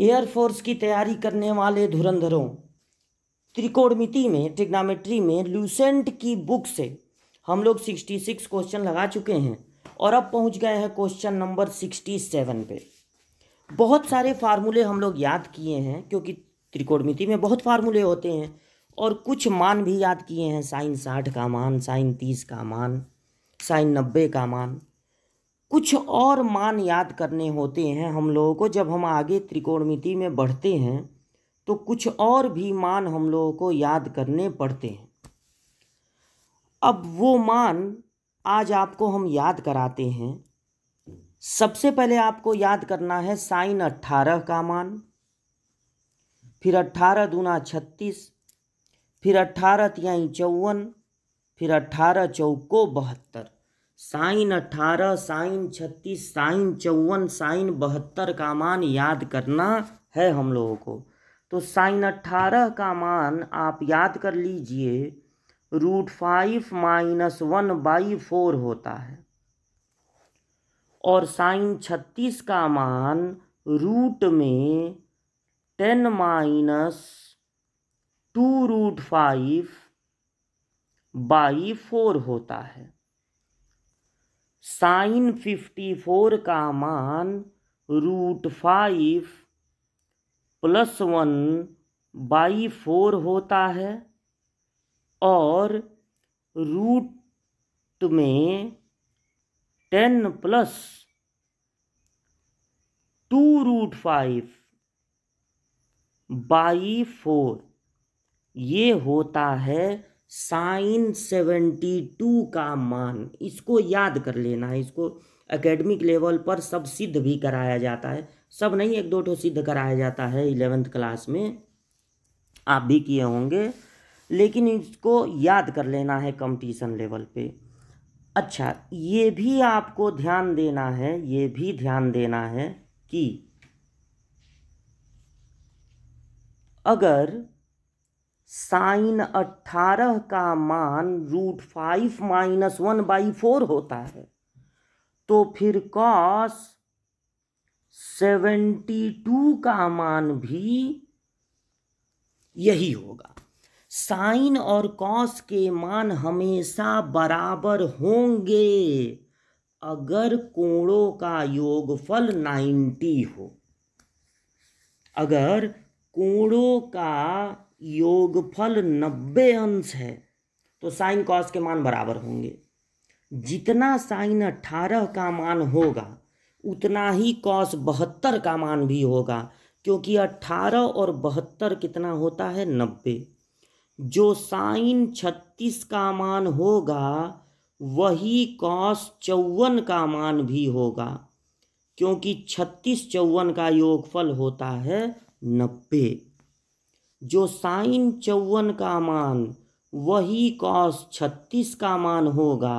air force की तैयारी करने वाले धुरंधरों त्रिकोणमिति में ट्रिग्नामेट्री में लूसेंट की बुक से हम लोग सिक्सटी सिक्स क्वेश्चन लगा चुके हैं और अब पहुंच गए हैं क्वेश्चन नंबर सिक्सटी सेवन पे बहुत सारे फार्मूले हम लोग याद किए हैं क्योंकि त्रिकोणमिति में बहुत फार्मूले होते हैं और कुछ मान भी याद किए हैं साइन साठ का मान साइन तीस का मान साइन नब्बे का मान कुछ और मान याद करने होते हैं हम लोगों को जब हम आगे त्रिकोणमिति में बढ़ते हैं तो कुछ और भी मान हम लोगों को याद करने पड़ते हैं अब वो मान आज आपको हम याद कराते हैं सबसे पहले आपको याद करना है साइन अट्ठारह का मान फिर अट्ठारह दूना छत्तीस फिर अट्ठारह तिहाई चौवन फिर अट्ठारह चौको बहत्तर साइन अट्ठारह साइन छत्तीस साइन चौवन साइन बहत्तर का मान याद करना है हम लोगों को तो साइन अट्ठारह का मान आप याद कर लीजिए root five minus one by four होता है और साइन छत्तीस का मान रूट में ten minus two root five by four होता है साइन फिफ्टी फोर का मान root five plus one by four होता है और रूट में ten plus two root five by four ये होता है साइन सेवेंटी टू का मान इसको याद कर लेना है इसको एकेडमिक लेवल पर सब सिद्ध भी कराया जाता है सब नहीं एक दो ठो सिद्ध कराया जाता है इलेवेंथ क्लास में आप भी किए होंगे लेकिन इसको याद कर लेना है कंपटीशन लेवल पे अच्छा ये भी आपको ध्यान देना है ये भी ध्यान देना है कि अगर साइन अट्ठारह का मान root five minus one by four होता है तो फिर कॉस सेवेंटी टू का मान भी यही होगा साइन और कॉस के मान हमेशा बराबर होंगे अगर कोणों का योगफल नाइन्टी हो अगर कोणों का योगफल नब्बे अंश है तो साइन कॉस के मान बराबर होंगे जितना साइन अट्ठारह का मान होगा उतना ही कॉस बहत्तर का मान भी होगा क्योंकि अट्ठारह और बहत्तर कितना होता है नब्बे जो साइन छत्तीस का मान होगा वही कॉस चौवन का मान भी होगा क्योंकि छत्तीस चौवन का योगफल होता है नब्बे जो साइन चौवन का मान वही कॉस छत्तीस का मान होगा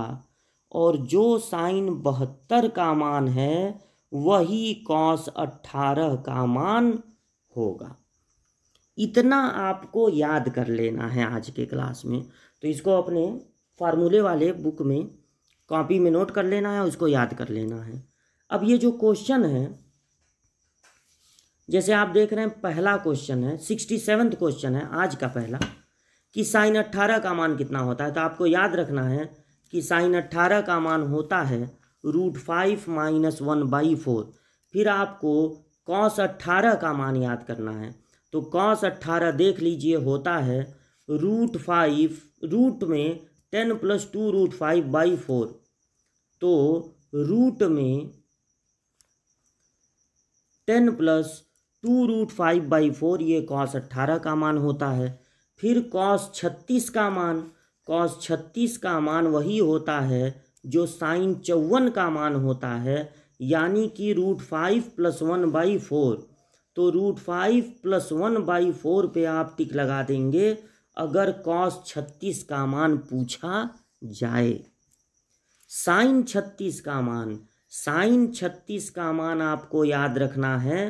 और जो साइन बहत्तर का मान है वही कॉस अट्ठारह का मान होगा इतना आपको याद कर लेना है आज के क्लास में तो इसको अपने फार्मूले वाले बुक में कॉपी में नोट कर लेना है उसको याद कर लेना है अब ये जो क्वेश्चन है जैसे आप देख रहे हैं पहला क्वेश्चन है सिक्सटी सेवन्थ क्वेश्चन है आज का पहला कि साइन अट्ठारह का मान कितना होता है तो आपको याद रखना है कि साइन अट्ठारह का मान होता है root five minus one by four फिर आपको कॉस अट्ठारह का मान याद करना है तो कॉस अट्ठारह देख लीजिए होता है रूट फाइव रूट में ten plus two root five by four तो रूट में ten plus two root five by four ये कॉस अट्ठारह का मान होता है फिर कॉस छत्तीस का मान कॉस छत्तीस का मान वही होता है जो साइन चौवन का मान होता है यानी कि root five plus one by four तो root five plus one by four पर आप टिक लगा देंगे अगर कॉस छत्तीस का मान पूछा जाए साइन छत्तीस का मान साइन छत्तीस का मान आपको याद रखना है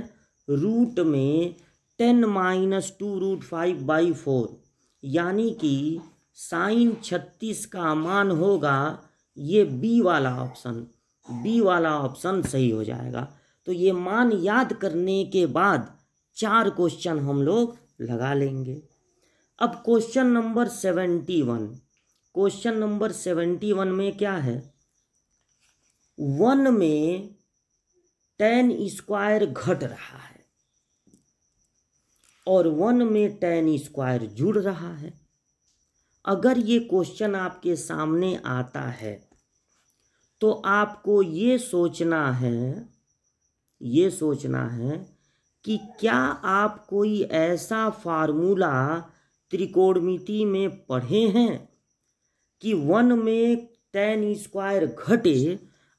रूट में ten minus two root five by four यानी कि साइन छत्तीस का मान होगा ये बी वाला ऑप्शन बी वाला ऑप्शन सही हो जाएगा तो ये मान याद करने के बाद चार क्वेश्चन हम लोग लगा लेंगे अब question number seventy one question number seventy one में क्या है वन में टेन स्क्वायर घट रहा है और वन में टेन स्क्वायर जुड़ रहा है अगर ये क्वेश्चन आपके सामने आता है तो आपको ये सोचना है ये सोचना है कि क्या आप कोई ऐसा फार्मूला त्रिकोणमिति में पढ़े हैं कि वन में टेन स्क्वायर घटे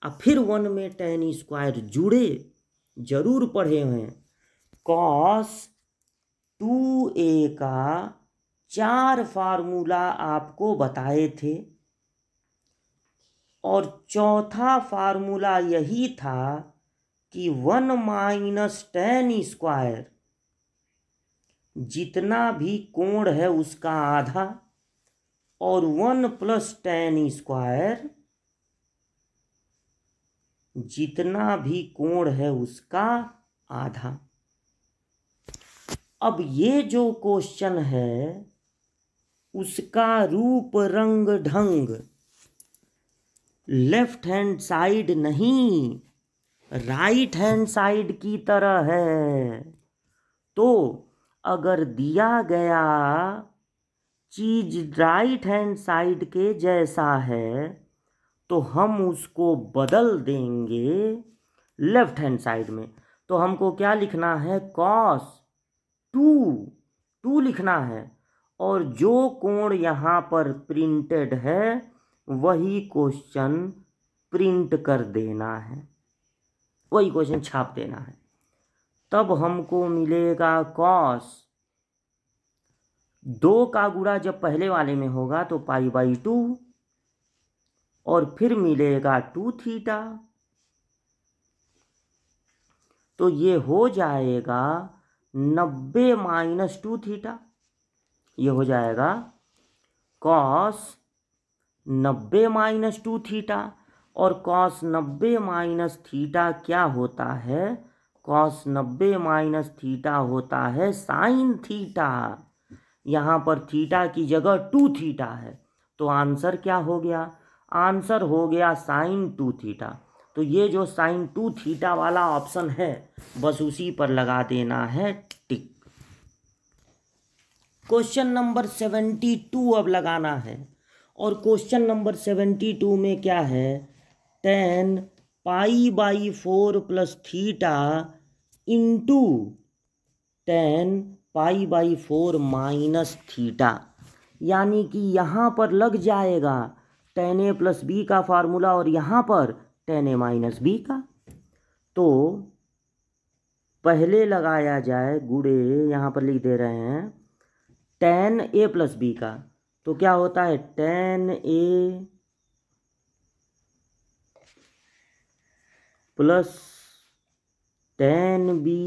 और फिर वन में टेन स्क्वायर जुड़े जरूर पढ़े हैं कॉस टू ए का चार फार्मूला आपको बताए थे और चौथा फार्मूला यही था कि वन माइनस टेन स्क्वायर जितना भी कोण है उसका आधा और वन प्लस टेन स्क्वायर जितना भी कोण है उसका आधा अब ये जो क्वेश्चन है उसका रूप रंग ढंग लेफ्ट हैंड साइड नहीं राइट हैंड साइड की तरह है तो अगर दिया गया चीज राइट हैंड साइड के जैसा है तो हम उसको बदल देंगे लेफ्ट हैंड साइड में तो हमको क्या लिखना है कॉस टू टू लिखना है और जो कोण यहाँ पर प्रिंटेड है वही क्वेश्चन प्रिंट कर देना है वही क्वेश्चन छाप देना है तब हमको मिलेगा कॉस दो का गुड़ा जब पहले वाले में होगा तो पाई बाई टू और फिर मिलेगा टू थीटा तो ये हो जाएगा नब्बे माइनस टू थीटा ये हो जाएगा कॉस नब्बे माइनस टू थीटा और कॉस नब्बे माइनस थीटा क्या होता है कॉस नब्बे माइनस थीटा होता है साइन थीटा यहाँ पर थीटा की जगह टू थीटा है तो आंसर क्या हो गया आंसर हो गया साइन टू थीटा तो ये जो साइन टू थीटा वाला ऑप्शन है बस उसी पर लगा देना है tick question number seventy two अब लगाना है और क्वेश्चन नंबर सेवेंटी टू में क्या है tan pi by four plus theta into tan pi by four minus theta यानी कि यहाँ पर लग जाएगा टेन ए प्लस बी का फार्मूला और यहाँ पर टेन ए माइनस बी का तो पहले लगाया जाए गुड़े यहाँ पर लिख दे रहे हैं टेन ए प्लस बी का तो क्या होता है tan A plus tan B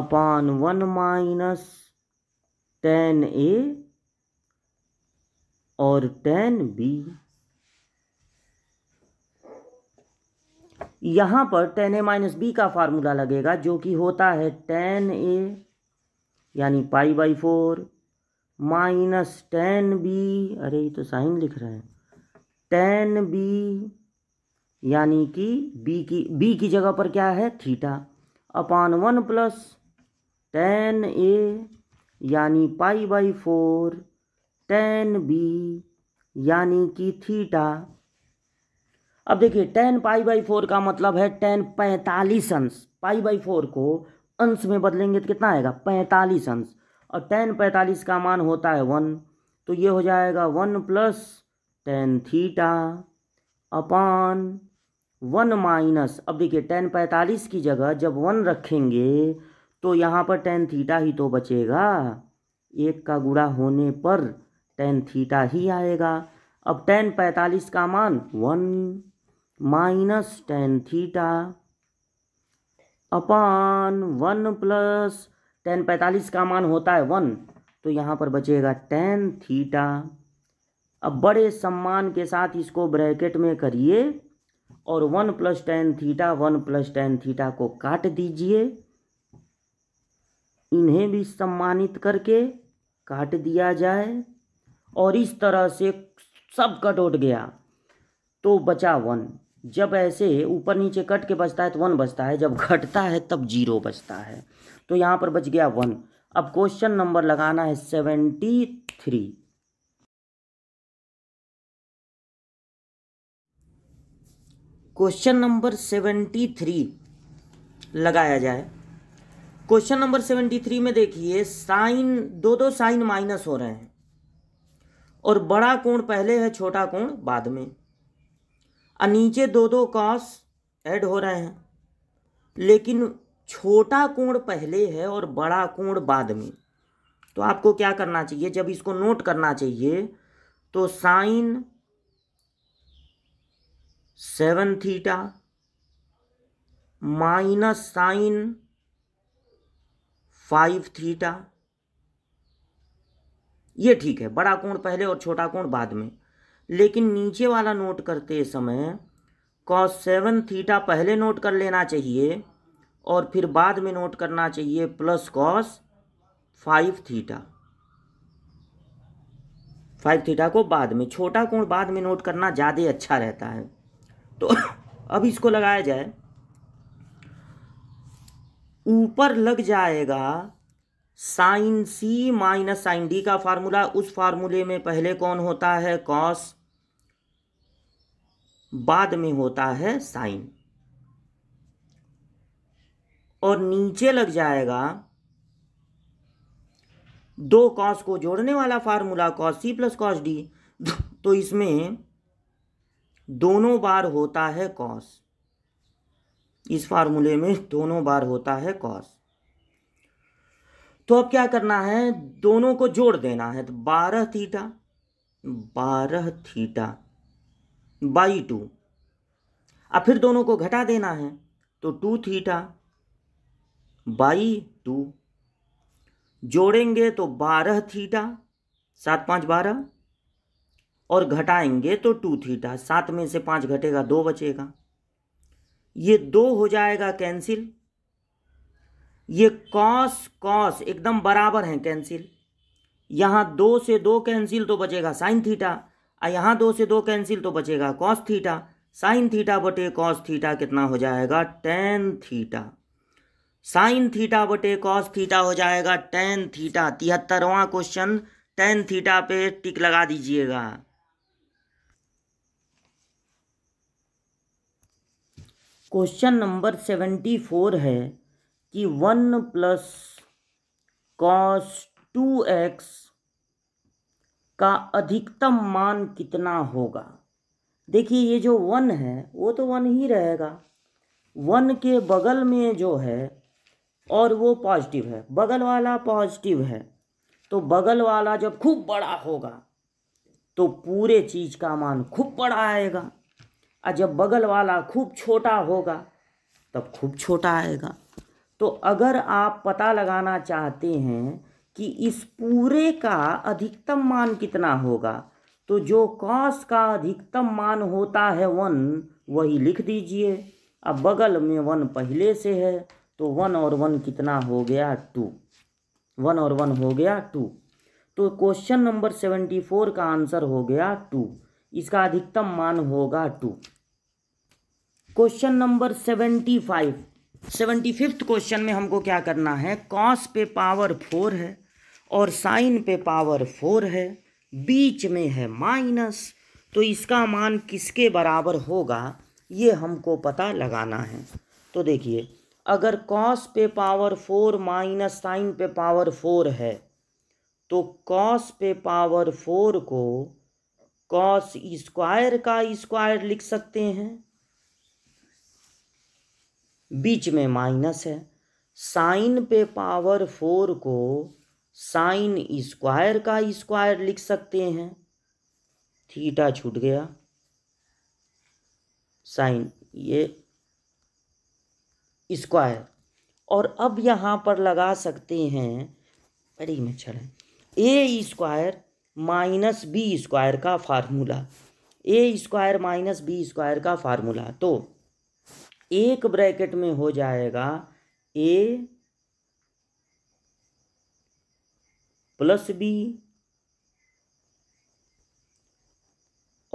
upon one minus tan A और टेन बी यहाँ पर टेन ए माइनस बी का फार्मूला लगेगा जो कि होता है टेन ए यानी pi by four minus tan B अरे ये तो साइन लिख रहे हैं टेन बी यानी कि बी की बी की जगह पर क्या है theta upon one plus tan A यानी pi by four tan B यानी कि थीटा अब देखिए टेन पाई बाई फोर का मतलब है टेन पैंतालीस अंश पाई बाई फोर को अंश में बदलेंगे तो कितना आएगा पैंतालीस अंश और टेन पैंतालीस का मान होता है वन तो ये हो जाएगा one plus tan theta upon one minus अब देखिए टेन पैंतालीस की जगह जब वन रखेंगे तो यहाँ पर टेन थीटा ही तो बचेगा एक का गुड़ा होने पर टेन थीटा ही आएगा अब टेन पैंतालीस का मान one minus tan theta upon one plus tan पैंतालीस का मान होता है वन तो यहाँ पर बचेगा टेन थीटा अब बड़े सम्मान के साथ इसको ब्रैकेट में करिए और one plus tan theta one plus tan theta को काट दीजिए इन्हें भी सम्मानित करके काट दिया जाए और इस तरह से सब कट उठ गया तो बचा वन जब ऐसे ऊपर नीचे कट के बचता है तो वन बचता है जब घटता है तब जीरो बचता है तो यहाँ पर बच गया वन अब क्वेश्चन नंबर लगाना है seventy three question number seventy three लगाया जाए क्वेश्चन नंबर सेवेंटी थ्री में देखिए साइन दो दो साइन माइनस हो रहे हैं और बड़ा कोण पहले है छोटा कोण बाद में और नीचे दो दो कॉस ऐड हो रहे हैं लेकिन छोटा कोण पहले है और बड़ा कोण बाद में तो आपको क्या करना चाहिए जब इसको नोट करना चाहिए तो sine seven theta minus sine five theta ये ठीक है बड़ा कोण पहले और छोटा कोण बाद में लेकिन नीचे वाला नोट करते समय कॉस सेवन थीटा पहले नोट कर लेना चाहिए और फिर बाद में नोट करना चाहिए plus cos five theta five theta को बाद में छोटा कोण बाद में नोट करना ज़्यादा अच्छा रहता है तो अब इसको लगाया जाए ऊपर लग जाएगा sine C minus sine D का फार्मूला उस फार्मूले में पहले कौन होता है कॉस बाद में होता है साइन और नीचे लग जाएगा दो कॉस को जोड़ने वाला formula cos C plus cos D तो इसमें दोनों बार होता है कॉस इस फार्मूले में दोनों बार होता है कॉस तो अब क्या करना है दोनों को जोड़ देना है तो बारह थीटा बारह थीटा बाई टू अब फिर दोनों को घटा देना है तो टू थीटा बाई टू जोड़ेंगे तो बारह थीटा सात पाँच बारह और घटाएंगे तो टू थीटा सात में से पाँच घटेगा दो बचेगा ये दो हो जाएगा कैंसिल ये कॉस कॉस एकदम बराबर हैं कैंसिल यहाँ दो से दो कैंसिल तो बचेगा साइन थीटा और यहाँ दो से दो कैंसिल तो बचेगा कॉस थीटा साइन थीटा बटे कॉस थीटा कितना हो जाएगा टेन थीटा साइन थीटा बटे कॉस थीटा हो जाएगा टेन थीटा तिहत्तरवां क्वेश्चन टेन थीटा पे टिक लगा दीजिएगा क्वेश्चन नंबर सेवेंटी फोर है कि one plus cos two x का अधिकतम मान कितना होगा देखिए ये जो वन है वो तो वन ही रहेगा वन के बगल में जो है और वो पॉजिटिव है बगल वाला पॉजिटिव है तो बगल वाला जब खूब बड़ा होगा तो पूरे चीज़ का मान खूब बड़ा आएगा और जब बगल वाला खूब छोटा होगा तब खूब छोटा आएगा तो अगर आप पता लगाना चाहते हैं कि इस पूरे का अधिकतम मान कितना होगा तो जो कॉस का अधिकतम मान होता है वन वही लिख दीजिए अब बगल में वन पहले से है तो वन और वन कितना हो गया टू वन और वन हो गया टू तो क्वेश्चन नंबर सेवेंटी फोर का आंसर हो गया टू इसका अधिकतम मान होगा two question number seventy five seventy fifth question में हमको क्या करना है कॉस पे पावर फोर है और साइन पे पावर फोर है बीच में है माइनस तो इसका मान किसके बराबर होगा ये हमको पता लगाना है तो देखिए अगर कॉस पे पावर फोर माइनस साइन पे पावर फोर है तो कॉस पे पावर फोर को कॉस स्क्वायर का स्क्वायर लिख सकते हैं बीच में माइनस है साइन पे पावर फोर को साइन स्क्वायर का स्क्वायर लिख सकते हैं थीटा छूट गया साइन ये स्क्वायर और अब यहाँ पर लगा सकते हैं बड़ी में चलें A square minus B square का formula A square minus B square का फार्मूला तो एक ब्रैकेट में हो जाएगा ए प्लस बी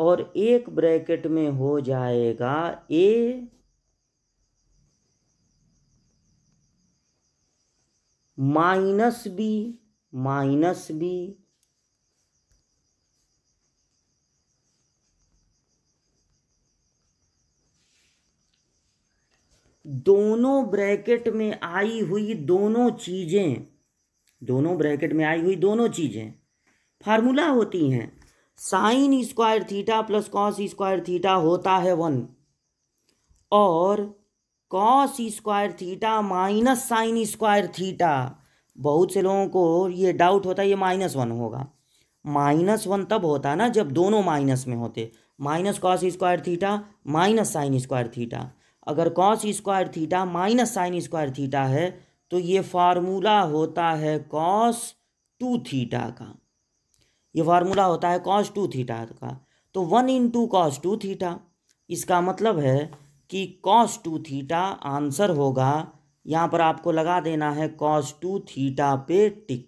और एक ब्रैकेट में हो जाएगा A minus B minus B दोनों ब्रैकेट में आई हुई दोनों चीज़ें दोनों ब्रैकेट में आई हुई दोनों चीज़ें फार्मूला होती हैं sine square theta plus cos square theta होता है वन और cos square theta minus sine square theta बहुत से लोगों को ये डाउट होता है ये माइनस वन होगा माइनस वन तब होता ना जब दोनों माइनस में होते minus cos square theta minus sine square theta अगर cos square theta minus sine square theta है तो ये फार्मूला होता है कॉस टू थीटा का ये फार्मूला होता है कॉस टू थीटा का तो one in two cos two theta इसका मतलब है कि कॉस टू थीटा आंसर होगा यहाँ पर आपको लगा देना है कॉस टू थीटा पे टिक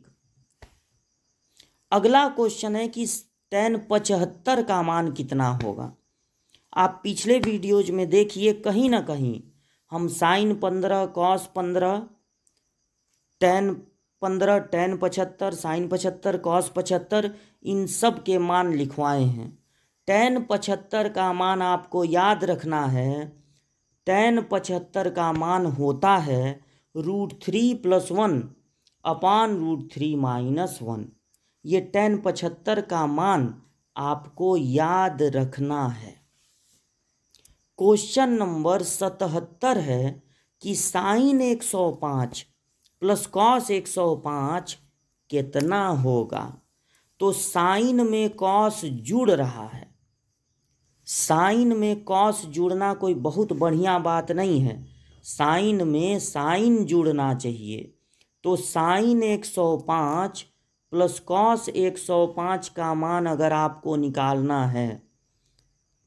अगला क्वेश्चन है कि टेन पचहत्तर का मान कितना होगा आप पिछले वीडियोज में देखिए कहीं ना कहीं हम साइन पंद्रह कॉस पंद्रह टेन पंद्रह टेन पचहत्तर साइन पचहत्तर कॉस पचहत्तर इन सब के मान लिखवाए हैं टेन पचहत्तर का मान आपको याद रखना है टेन पचहत्तर का मान होता है root three plus one upon root three minus one ये टेन पचहत्तर का मान आपको याद रखना है क्वेश्चन नंबर सतहत्तर है कि साइन एक सौ पाँच प्लस कॉस एक सौ पाँच कितना होगा तो साइन में कॉस जुड़ रहा है साइन में कॉस जुड़ना कोई बहुत बढ़िया बात नहीं है साइन में साइन जुड़ना चाहिए तो साइन एक सौ पाँच प्लस कॉस एक सौ पाँच का मान अगर आपको निकालना है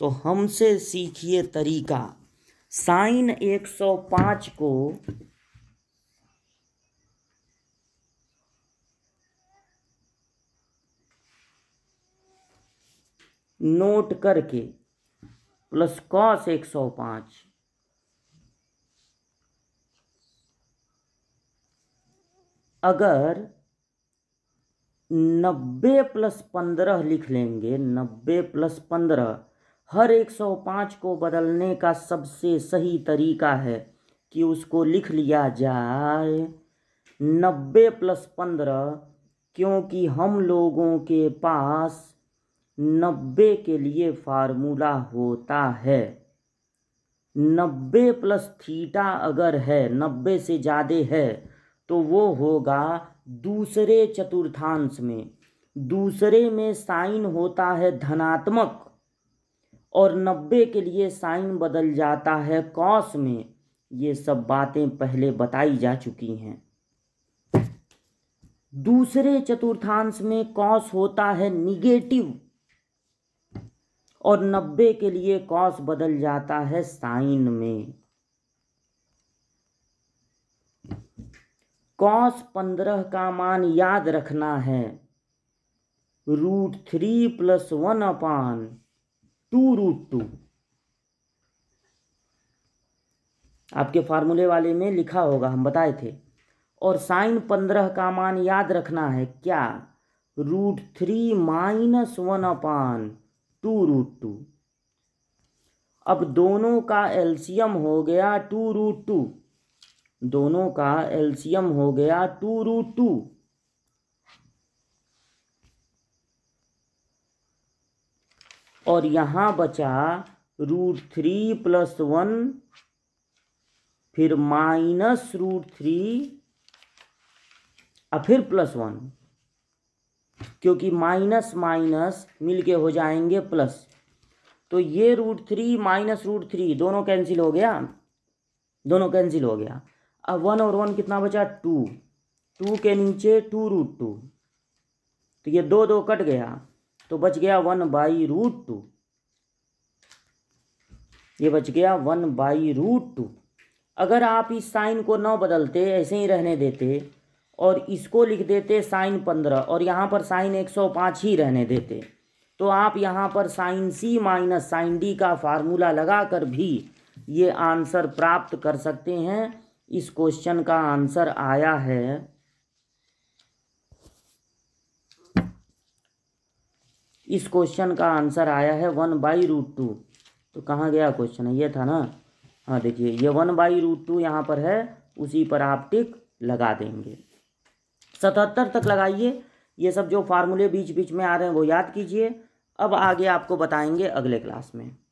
तो हमसे सीखिए तरीका साइन 105 को नोट करके प्लस कॉस 105 अगर नब्बे प्लस पंद्रह लिख लेंगे नब्बे प्लस पंद्रह हर 105 को बदलने का सबसे सही तरीका है कि उसको लिख लिया जाए नब्बे प्लस पंद्रह क्योंकि हम लोगों के पास नब्बे के लिए फार्मूला होता है नब्बे प्लस थीटा अगर है नब्बे से ज़्यादा है तो वो होगा दूसरे चतुर्थांश में दूसरे में साइन होता है धनात्मक और नब्बे के लिए साइन बदल जाता है कॉस में ये सब बातें पहले बताई जा चुकी हैं दूसरे चतुर्थांश में कॉस होता है निगेटिव और नब्बे के लिए कॉस बदल जाता है साइन में कॉस पंद्रह का मान याद रखना है root three plus one upon two root two आपके फार्मूले वाले में लिखा होगा हम बताए थे और साइन पंद्रह का मान याद रखना है क्या root three minus one upon two root two अब दोनों का एल्सियम हो गया टू रूट टू दोनों का एल्सियम हो गया टू रूट टू और यहाँ बचा रूट थ्री प्लस वन फिर माइनस रूट थ्री और फिर प्लस वन क्योंकि माइनस माइनस मिलके हो जाएंगे प्लस तो ये root three minus root three दोनों कैंसिल हो गया दोनों कैंसिल हो गया अब वन और वन कितना बचा टू टू के नीचे टू रूट टू तो ये दो दो कट गया तो बच गया वन बाई रूट टू ये बच गया वन बाई रूट टू अगर आप इस साइन को न बदलते ऐसे ही रहने देते और इसको लिख देते साइन पंद्रह और यहाँ पर साइन एक सौ पाँच ही रहने देते तो आप यहाँ पर sine C minus sine D का फार्मूला लगा कर भी ये आंसर प्राप्त कर सकते हैं इस क्वेश्चन का आंसर आया है इस क्वेश्चन का आंसर आया है वन बाई रूट टू तो कहाँ गया क्वेश्चन है ये था ना हाँ देखिए ये वन बाई रूट टू यहाँ पर है उसी पर आप टिक लगा देंगे सतहत्तर तक लगाइए ये सब जो फार्मूले बीच बीच में आ रहे हैं वो याद कीजिए अब आगे आपको बताएंगे अगले क्लास में